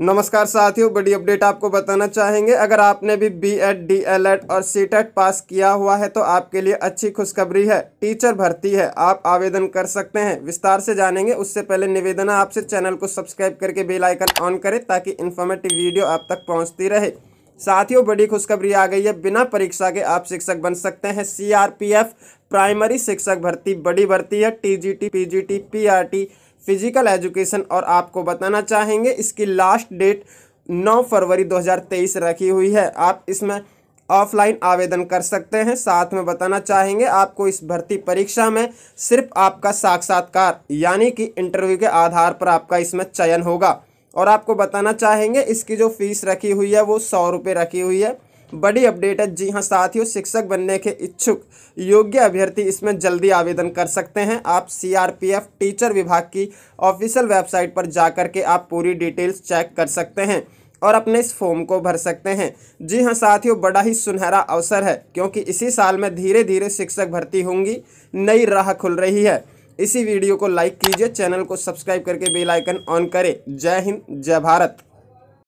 नमस्कार साथियों बड़ी अपडेट आपको बताना चाहेंगे अगर आपने भी B Ed D L Ed और सी टेट e पास किया हुआ है तो आपके लिए अच्छी खुशखबरी है टीचर भर्ती है आप आवेदन कर सकते हैं विस्तार से जानेंगे उससे पहले निवेदन है आपसे चैनल को सब्सक्राइब करके बेल आइकन ऑन करें ताकि इन्फॉर्मेटिव वीडियो आप तक पहुंचती रहे साथियों बड़ी खुशखबरी आ गई है बिना परीक्षा के आप शिक्षक बन सकते हैं सीआरपीएफ प्राइमरी शिक्षक भर्ती बड़ी भर्ती है TGT PGT PRT physical education और आपको बताना चाहेंगे इसकी लास्ट डेट 9 फरवरी 2023 रखी हुई है आप इसमें ऑफलाइन आवेदन कर सकते हैं साथ में बताना चाहेंगे आपको इस भर्ती परीक्षा में सिर्फ आपका साक्षात्कार यानी कि इंटरव्यू के आधार पर आपका इसमें चयन होगा और आपको बताना चाहेंगे इसकी जो फीस रखी हुई है वो सौ रुपये रखी हुई है बड़ी अपडेट है जी हाँ साथियों शिक्षक बनने के इच्छुक योग्य अभ्यर्थी इसमें जल्दी आवेदन कर सकते हैं आप सीआरपीएफ टीचर विभाग की ऑफिशियल वेबसाइट पर जाकर के आप पूरी डिटेल्स चेक कर सकते हैं और अपने इस फॉर्म को भर सकते हैं जी हाँ साथियों बड़ा ही सुनहरा अवसर है क्योंकि इसी साल में धीरे धीरे शिक्षक भर्ती होंगी नई राह खुल रही है इसी वीडियो को लाइक कीजिए चैनल को सब्सक्राइब करके बेल आइकन ऑन करें जय हिंद जय भारत